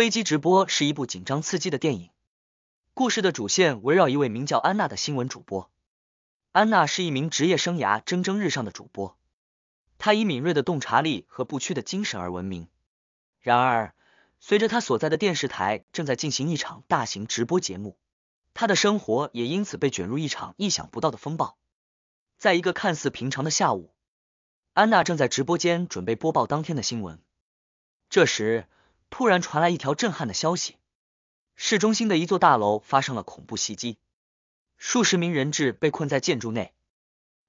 危机直播是一部紧张刺激的电影。故事的主线围绕一位名叫安娜的新闻主播。安娜是一名职业生涯蒸蒸日上的主播，她以敏锐的洞察力和不屈的精神而闻名。然而，随着她所在的电视台正在进行一场大型直播节目，她的生活也因此被卷入一场意想不到的风暴。在一个看似平常的下午，安娜正在直播间准备播报当天的新闻，这时。突然传来一条震撼的消息：市中心的一座大楼发生了恐怖袭击，数十名人质被困在建筑内。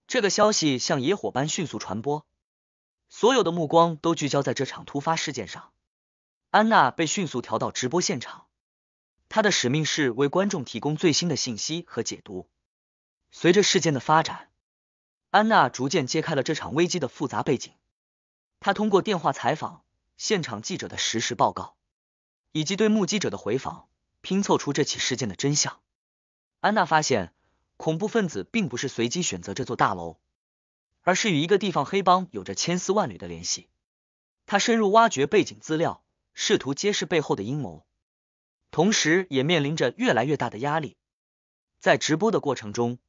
这个消息像野火般迅速传播，所有的目光都聚焦在这场突发事件上。安娜被迅速调到直播现场，她的使命是为观众提供最新的信息和解读。随着事件的发展，安娜逐渐揭开了这场危机的复杂背景。她通过电话采访。现场记者的实时报告，以及对目击者的回访，拼凑出这起事件的真相。安娜发现，恐怖分子并不是随机选择这座大楼，而是与一个地方黑帮有着千丝万缕的联系。她深入挖掘背景资料，试图揭示背后的阴谋，同时也面临着越来越大的压力。在直播的过程中，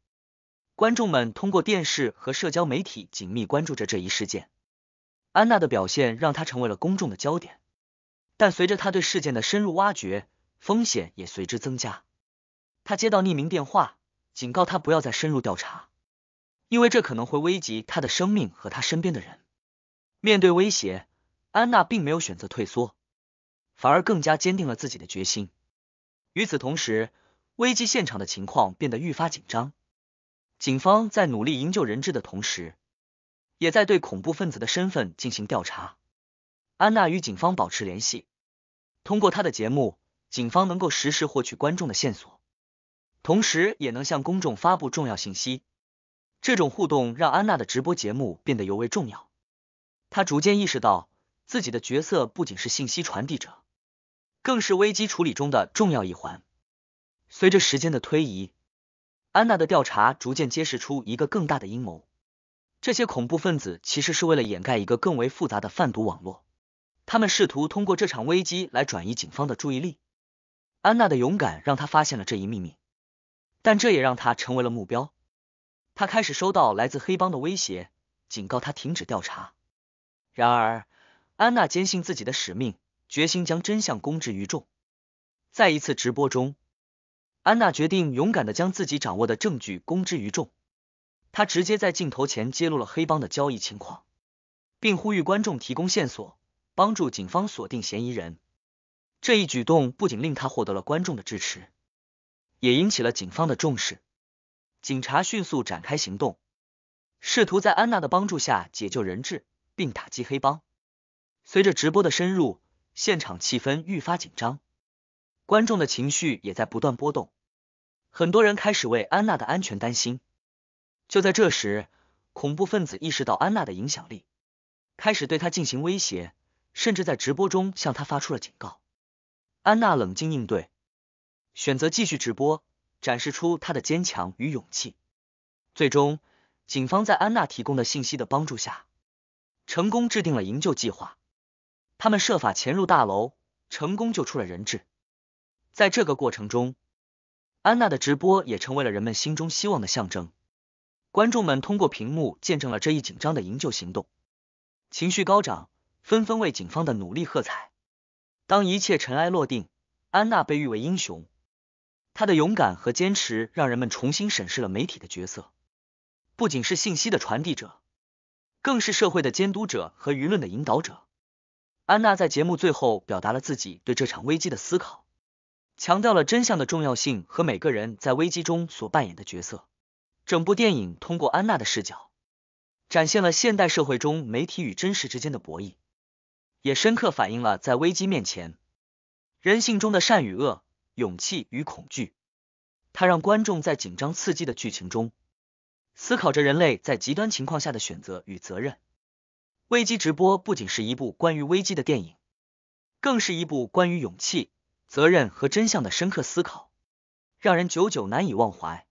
观众们通过电视和社交媒体紧密关注着这一事件。安娜的表现让她成为了公众的焦点，但随着她对事件的深入挖掘，风险也随之增加。她接到匿名电话，警告她不要再深入调查，因为这可能会危及她的生命和她身边的人。面对威胁，安娜并没有选择退缩，反而更加坚定了自己的决心。与此同时，危机现场的情况变得愈发紧张，警方在努力营救人质的同时。也在对恐怖分子的身份进行调查。安娜与警方保持联系，通过她的节目，警方能够实时获取观众的线索，同时也能向公众发布重要信息。这种互动让安娜的直播节目变得尤为重要。她逐渐意识到，自己的角色不仅是信息传递者，更是危机处理中的重要一环。随着时间的推移，安娜的调查逐渐揭示出一个更大的阴谋。这些恐怖分子其实是为了掩盖一个更为复杂的贩毒网络，他们试图通过这场危机来转移警方的注意力。安娜的勇敢让她发现了这一秘密，但这也让她成为了目标。她开始收到来自黑帮的威胁，警告她停止调查。然而，安娜坚信自己的使命，决心将真相公之于众。在一次直播中，安娜决定勇敢的将自己掌握的证据公之于众。他直接在镜头前揭露了黑帮的交易情况，并呼吁观众提供线索，帮助警方锁定嫌疑人。这一举动不仅令他获得了观众的支持，也引起了警方的重视。警察迅速展开行动，试图在安娜的帮助下解救人质并打击黑帮。随着直播的深入，现场气氛愈发紧张，观众的情绪也在不断波动。很多人开始为安娜的安全担心。就在这时，恐怖分子意识到安娜的影响力，开始对她进行威胁，甚至在直播中向她发出了警告。安娜冷静应对，选择继续直播，展示出她的坚强与勇气。最终，警方在安娜提供的信息的帮助下，成功制定了营救计划。他们设法潜入大楼，成功救出了人质。在这个过程中，安娜的直播也成为了人们心中希望的象征。观众们通过屏幕见证了这一紧张的营救行动，情绪高涨，纷纷为警方的努力喝彩。当一切尘埃落定，安娜被誉为英雄。她的勇敢和坚持让人们重新审视了媒体的角色，不仅是信息的传递者，更是社会的监督者和舆论的引导者。安娜在节目最后表达了自己对这场危机的思考，强调了真相的重要性和每个人在危机中所扮演的角色。整部电影通过安娜的视角，展现了现代社会中媒体与真实之间的博弈，也深刻反映了在危机面前人性中的善与恶、勇气与恐惧。它让观众在紧张刺激的剧情中，思考着人类在极端情况下的选择与责任。《危机直播》不仅是一部关于危机的电影，更是一部关于勇气、责任和真相的深刻思考，让人久久难以忘怀。